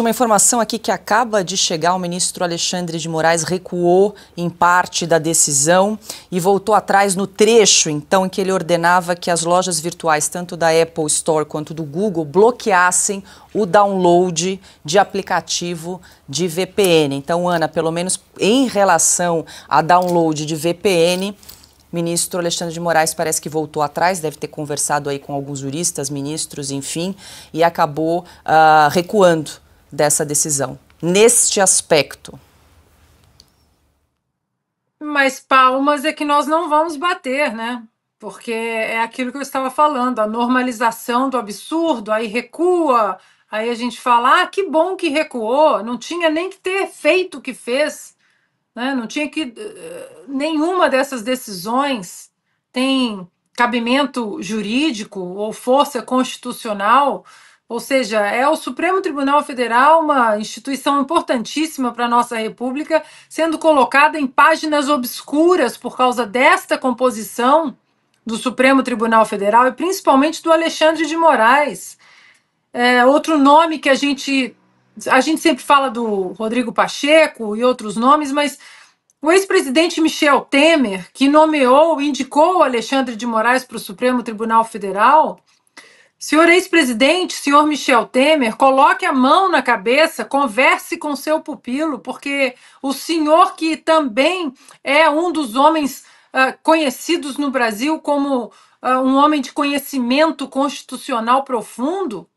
Uma informação aqui que acaba de chegar: o ministro Alexandre de Moraes recuou em parte da decisão e voltou atrás no trecho, então, em que ele ordenava que as lojas virtuais, tanto da Apple Store quanto do Google, bloqueassem o download de aplicativo de VPN. Então, Ana, pelo menos em relação a download de VPN, ministro Alexandre de Moraes parece que voltou atrás, deve ter conversado aí com alguns juristas, ministros, enfim, e acabou uh, recuando dessa decisão, neste aspecto? Mas palmas é que nós não vamos bater, né? Porque é aquilo que eu estava falando, a normalização do absurdo, aí recua, aí a gente fala, ah, que bom que recuou, não tinha nem que ter feito o que fez, né? não tinha que. Eh, nenhuma dessas decisões tem cabimento jurídico ou força constitucional ou seja, é o Supremo Tribunal Federal, uma instituição importantíssima para a nossa República, sendo colocada em páginas obscuras por causa desta composição do Supremo Tribunal Federal e principalmente do Alexandre de Moraes. É, outro nome que a gente. A gente sempre fala do Rodrigo Pacheco e outros nomes, mas o ex-presidente Michel Temer, que nomeou, indicou Alexandre de Moraes para o Supremo Tribunal Federal, Senhor ex-presidente, senhor Michel Temer, coloque a mão na cabeça, converse com seu pupilo, porque o senhor que também é um dos homens uh, conhecidos no Brasil como uh, um homem de conhecimento constitucional profundo,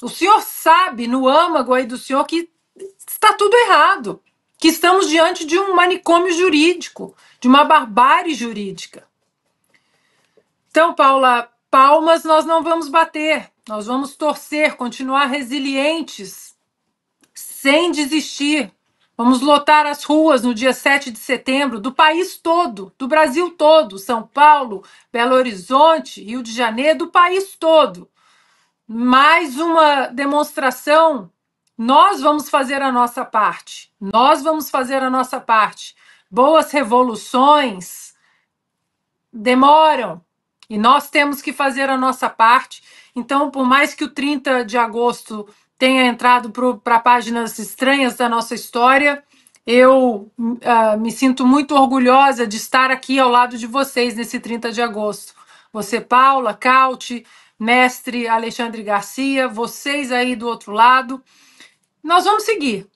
o senhor sabe no âmago aí do senhor que está tudo errado, que estamos diante de um manicômio jurídico, de uma barbárie jurídica. Então, Paula, palmas nós não vamos bater, nós vamos torcer, continuar resilientes, sem desistir. Vamos lotar as ruas no dia 7 de setembro do país todo, do Brasil todo, São Paulo, Belo Horizonte, Rio de Janeiro, do país todo. Mais uma demonstração. Nós vamos fazer a nossa parte. Nós vamos fazer a nossa parte. Boas revoluções demoram, e nós temos que fazer a nossa parte. Então, por mais que o 30 de agosto tenha entrado para páginas estranhas da nossa história, eu uh, me sinto muito orgulhosa de estar aqui ao lado de vocês nesse 30 de agosto. Você, Paula, Caute, mestre Alexandre Garcia, vocês aí do outro lado. Nós vamos seguir.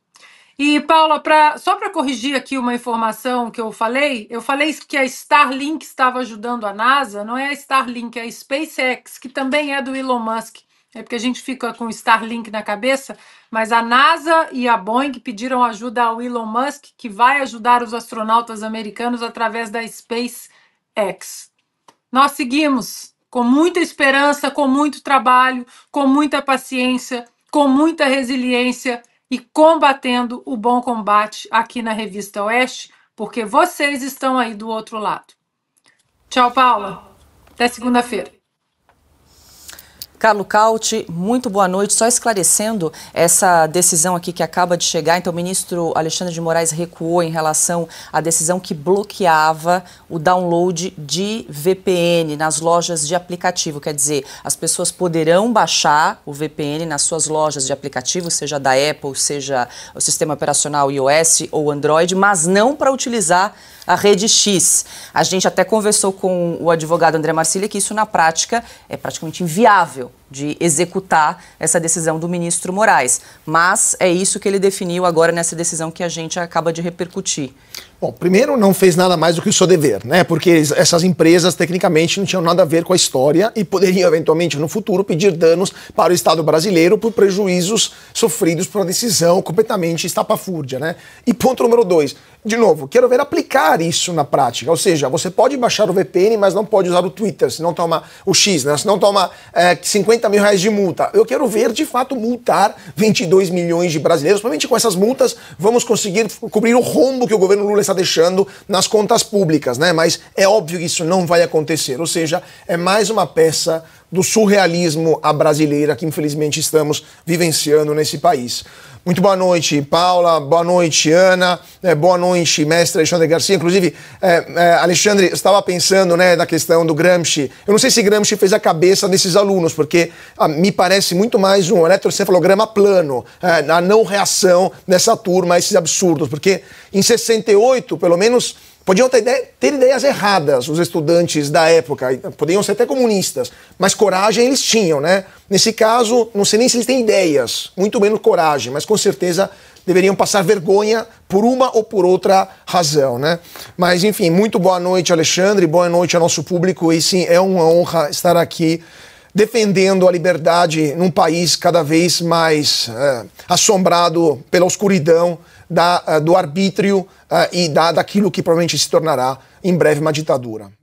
E, Paula, pra, só para corrigir aqui uma informação que eu falei, eu falei que a Starlink estava ajudando a NASA, não é a Starlink, é a SpaceX, que também é do Elon Musk. É porque a gente fica com o Starlink na cabeça, mas a NASA e a Boeing pediram ajuda ao Elon Musk, que vai ajudar os astronautas americanos através da SpaceX. Nós seguimos com muita esperança, com muito trabalho, com muita paciência, com muita resiliência e combatendo o bom combate aqui na Revista Oeste, porque vocês estão aí do outro lado. Tchau, Paula. Até segunda-feira. Carlo Cauti, muito boa noite. Só esclarecendo essa decisão aqui que acaba de chegar. Então, o ministro Alexandre de Moraes recuou em relação à decisão que bloqueava o download de VPN nas lojas de aplicativo. Quer dizer, as pessoas poderão baixar o VPN nas suas lojas de aplicativo, seja da Apple, seja o sistema operacional iOS ou Android, mas não para utilizar a rede X. A gente até conversou com o advogado André Marcília que isso na prática é praticamente inviável de executar essa decisão do ministro Moraes. Mas é isso que ele definiu agora nessa decisão que a gente acaba de repercutir. Bom, primeiro não fez nada mais do que o seu dever, né? Porque essas empresas tecnicamente não tinham nada a ver com a história e poderiam eventualmente no futuro pedir danos para o Estado brasileiro por prejuízos sofridos por uma decisão completamente estapafúrdia, né? E ponto número dois, de novo, quero ver aplicar isso na prática. Ou seja, você pode baixar o VPN, mas não pode usar o Twitter, se não toma o X, né? se não toma é, 50 mil reais de multa. Eu quero ver, de fato, multar 22 milhões de brasileiros. Provavelmente com essas multas vamos conseguir cobrir o rombo que o governo Lula está deixando nas contas públicas, né? Mas é óbvio que isso não vai acontecer. Ou seja, é mais uma peça do surrealismo à brasileira que infelizmente estamos vivenciando nesse país. Muito boa noite, Paula. Boa noite, Ana. É, boa noite, mestre Alexandre Garcia. Inclusive, é, é, Alexandre, estava pensando né, na questão do Gramsci. Eu não sei se Gramsci fez a cabeça desses alunos, porque ah, me parece muito mais um eletrocefalograma plano, é, a não reação dessa turma a esses absurdos. Porque em 68, pelo menos Podiam ter, ter ideias erradas, os estudantes da época, então, poderiam ser até comunistas, mas coragem eles tinham, né? Nesse caso, não sei nem se eles têm ideias, muito menos coragem, mas com certeza deveriam passar vergonha por uma ou por outra razão, né? Mas enfim, muito boa noite, Alexandre, boa noite ao nosso público e sim, é uma honra estar aqui defendendo a liberdade num país cada vez mais é, assombrado pela escuridão da, eh, do arbítrio eh, e da, daquilo que provavelmente se tornará em breve uma ditadura.